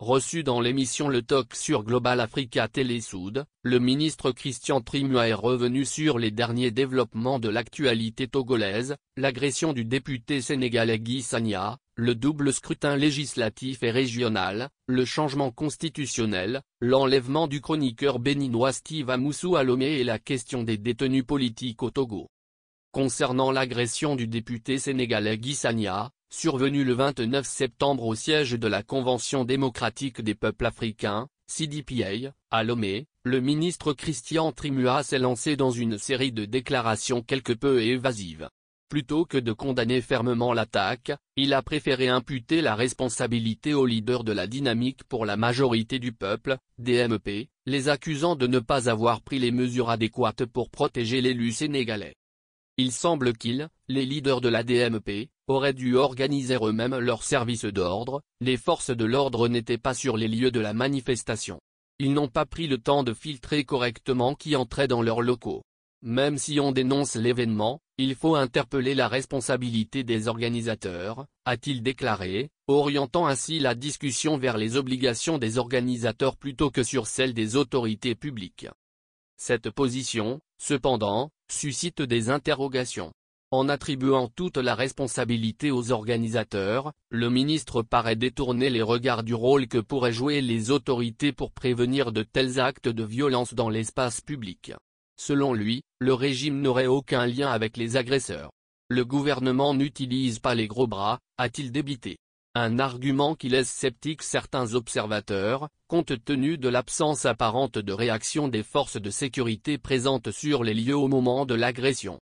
Reçu dans l'émission Le Talk sur Global Africa Télésoud, le ministre Christian Trimua est revenu sur les derniers développements de l'actualité togolaise, l'agression du député sénégalais Guy le double scrutin législatif et régional, le changement constitutionnel, l'enlèvement du chroniqueur béninois Steve Amoussou Alomé et la question des détenus politiques au Togo. Concernant l'agression du député sénégalais Guy survenu le 29 septembre au siège de la Convention démocratique des peuples africains, CDPA, à Lomé, le ministre Christian Trimua s'est lancé dans une série de déclarations quelque peu évasives. Plutôt que de condamner fermement l'attaque, il a préféré imputer la responsabilité aux leaders de la dynamique pour la majorité du peuple, DMP, les accusant de ne pas avoir pris les mesures adéquates pour protéger l'élu sénégalais. Il semble qu'ils, les leaders de la DMP, auraient dû organiser eux-mêmes leurs services d'ordre, les forces de l'ordre n'étaient pas sur les lieux de la manifestation. Ils n'ont pas pris le temps de filtrer correctement qui entrait dans leurs locaux. Même si on dénonce l'événement, il faut interpeller la responsabilité des organisateurs, a-t-il déclaré, orientant ainsi la discussion vers les obligations des organisateurs plutôt que sur celles des autorités publiques. Cette position, cependant, suscite des interrogations. En attribuant toute la responsabilité aux organisateurs, le ministre paraît détourner les regards du rôle que pourraient jouer les autorités pour prévenir de tels actes de violence dans l'espace public. Selon lui, le régime n'aurait aucun lien avec les agresseurs. Le gouvernement n'utilise pas les gros bras, a-t-il débité. Un argument qui laisse sceptiques certains observateurs, compte tenu de l'absence apparente de réaction des forces de sécurité présentes sur les lieux au moment de l'agression.